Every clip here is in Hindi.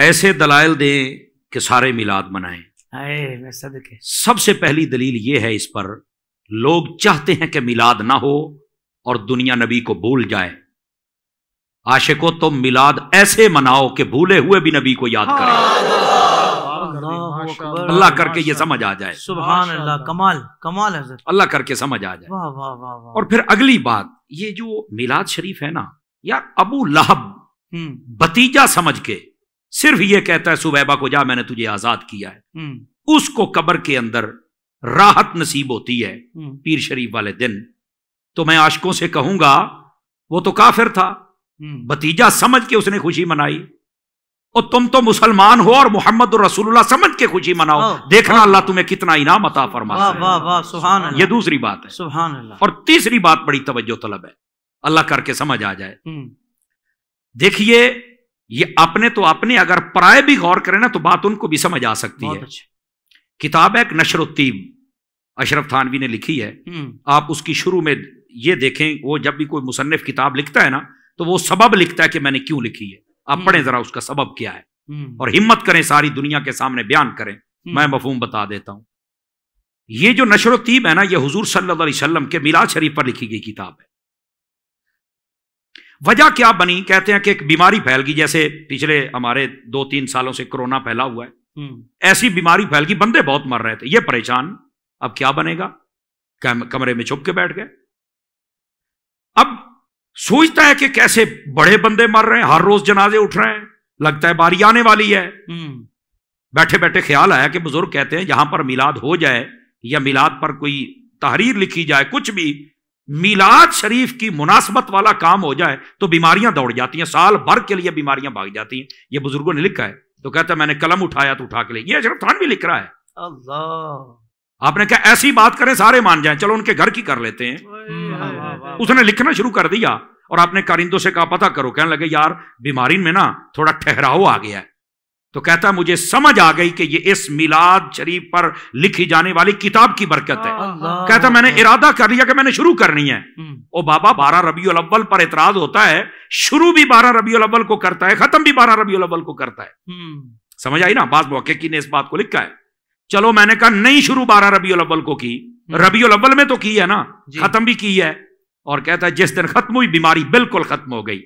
ऐसे दलाइल दें कि सारे मिलाद मनाएं सदके सबसे पहली दलील ये है इस पर लोग चाहते हैं कि मिलाद ना हो और दुनिया नबी को भूल जाए आशिको तुम तो मिलाद ऐसे मनाओ कि भूले हुए भी नबी को याद करें अल्लाह करके ये समझ आ जाए सुबह कमाल कमाल है अल्लाह करके समझ आ जाए और फिर अगली बात ये जो मिलाद शरीफ है ना यार अबू लहब हम्म। भतीजा समझ के सिर्फ ये कहता है सुबैबा को जा मैंने तुझे आजाद किया है हम्म। उसको कब्र के अंदर राहत नसीब होती है हम्म। पीर शरीफ वाले दिन तो मैं आशकों से कहूंगा वो तो काफिर था हम्म। भतीजा समझ के उसने खुशी मनाई और तुम तो मुसलमान हो और मोहम्मद रसूलुल्लाह समझ के खुशी मनाओ देखना अल्लाह तुम्हें कितना इनाम अता फरमा सुहान ये दूसरी बात है सुहान और तीसरी बात बड़ी तवज्जो तलब है अल्लाह करके समझ आ जाए देखिए ये अपने तो अपने अगर पराय भी गौर करें ना तो बात उनको भी समझ आ सकती है किताब है नशरुद्दीन अशरफ थानवी ने लिखी है हम्म। आप उसकी शुरू में ये देखें वो जब भी कोई मुसन्फ किताब लिखता है ना तो वो सबब लिखता है कि मैंने क्यों लिखी है आप हम्म। पढ़ें जरा उसका सबब क्या है हम्म। और हिम्मत करें सारी दुनिया के सामने बयान करें मैं मफहूम बता देता हूं ये जो नशर है ना ये हजूर सल्लाम के मिलाद शरीफ पर लिखी गई किताब है वजह क्या बनी कहते हैं कि एक बीमारी फैल गई जैसे पिछले हमारे दो तीन सालों से कोरोना फैला हुआ है हम्म। ऐसी बीमारी फैल गई बंदे बहुत मर रहे थे ये परेशान अब क्या बनेगा कमरे में छुप के बैठ गए अब सोचता है कि कैसे बड़े बंदे मर रहे हैं हर रोज जनाजे उठ रहे हैं लगता है बारी आने वाली है हम्म। बैठे बैठे ख्याल आया कि बुजुर्ग कहते हैं यहां पर मिलाद हो जाए या मिलाद पर कोई तहरीर लिखी जाए कुछ भी मिलाद शरीफ की मुनासबत वाला काम हो जाए तो बीमारियां दौड़ जाती हैं साल भर के लिए बीमारियां भाग जाती हैं ये बुजुर्गों ने लिखा है तो कहता है मैंने कलम उठाया तो उठा के लिए ये अशरफ खान भी लिख रहा है अल्लाह आपने कहा ऐसी बात करें सारे मान जाए चलो उनके घर की कर लेते हैं उसने लिखना शुरू कर दिया और आपने कारिंदों से कहा पता करो कहने लगे यार बीमारी में ना थोड़ा ठहराव आ गया है तो कहता मुझे समझ आ गई कि ये इस मिलाद शरीफ पर लिखी जाने वाली किताब की बरकत है कहता मैंने इरादा कर लिया कि मैंने शुरू करनी है हम्म। ओ बाबा बारह रबी अव्वल पर एतराज होता है शुरू भी बारह रबी अव्वल को करता है खत्म भी बारह रबी अव्वल को करता है हम्म। समझ आई ना बात मौके ने इस बात को लिखा है चलो मैंने कहा नहीं शुरू बारह रबी अव्वल को की हम्म। रबी अव्वल में तो की है ना खत्म भी की है और कहता है जिस दिन खत्म हुई बीमारी बिल्कुल खत्म हो गई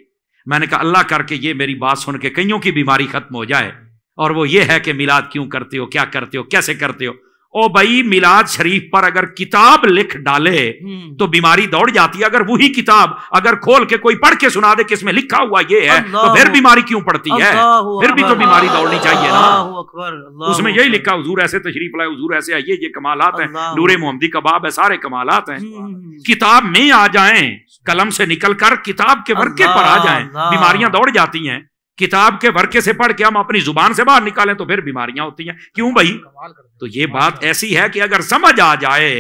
मैंने कहा अल्लाह करके ये मेरी बात सुन के कईयों की बीमारी खत्म हो जाए और वो ये है कि मिलाद क्यों करते हो क्या करते हो कैसे करते हो ओ भाई मिलाद शरीफ पर अगर किताब लिख डाले हम्म। तो बीमारी दौड़ जाती है अगर वही किताब अगर खोल के कोई पढ़ के सुना दे कि इसमें लिखा हुआ ये है तो फिर बीमारी क्यों पड़ती है फिर भी तो बीमारी दौड़नी चाहिए ना उसमें यही लिखा हजूर ऐसे तशरीफ लाए हजूर ऐसे आइए ये कमालात हैं नूरे मोहम्मदी कबाब है सारे कमालात हैं हम्म, हम्म, किताब में आ जाए कलम से निकल कर किताब के वर्के पर आ जाए बीमारियां दौड़ जाती हैं किताब के वर्के से पढ़ के हम अपनी जुबान से बाहर निकालें तो फिर बीमारियां होती हैं क्यों भाई तो ये बात ऐसी है कि अगर समझ आ जाए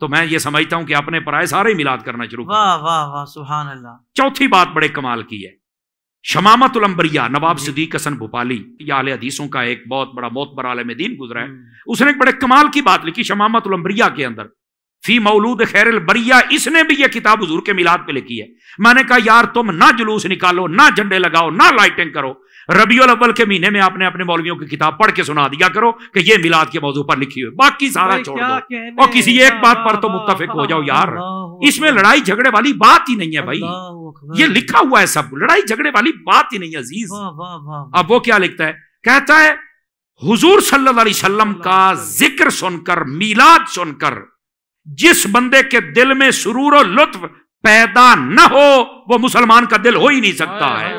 तो मैं ये समझता हूं कि अपने पराए सारे ही मिलाद करना शुरू वाह वाह वाह सुबहान अल्लाह चौथी बात बड़े कमाल की है शमामत उलम्बरिया नवाब सिद्दीक हसन भोपाली या आल हदीसों का एक बहुत बड़ा मोतबर आलम दीन गुजरा है हम्म। उसने एक बड़े कमाल की बात लिखी शमामत उलम्बरिया के अंदर फी मौलूद खैर बरिया इसने भी यह किताब हजूर के मिलाद पे लिखी है मैंने कहा यार तुम ना जुलूस निकालो ना झंडे लगाओ ना लाइटिंग करो रबी अव्वल के महीने में आपने अपने मौलवियों की किताब पढ़ के सुना दिया करो कि ये मिलाद के मौजूद पर लिखी हुई बाकी सारा छोड़ दो और किसी एक बात पर तो मुतफिक हो जाओ यार इसमें लड़ाई झगड़े वाली बात ही नहीं है भाई ये लिखा हुआ है सब लड़ाई झगड़े वाली बात ही नहीं है अजीज अब वो क्या लिखता है कहता है हुजूर सल्लल्लाहु अलैहि वसल्लम का जिक्र सुनकर मिलाद सुनकर जिस बंदे के दिल में सुरूर और लुत्फ पैदा न हो वो मुसलमान का दिल हो ही नहीं सकता है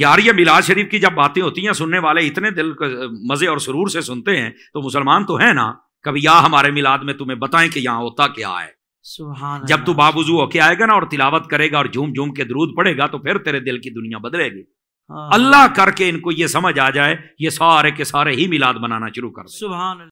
यार ये मिलाद शरीफ की जब बातें होती हैं सुनने वाले इतने दिल मजे और सुरूर से सुनते हैं तो मुसलमान तो है ना कभी या हमारे मिलाद में तुम्हें बताएं कि यहाँ होता क्या है जब तू बाबूजू होके आएगा ना और तिलावत करेगा और झूम झूम के दरूद पड़ेगा तो फिर तेरे दिल की दुनिया बदलेगी हाँ। अल्लाह करके इनको ये समझ आ जाए ये सारे के सारे ही मिलाद बनाना शुरू कर सुबह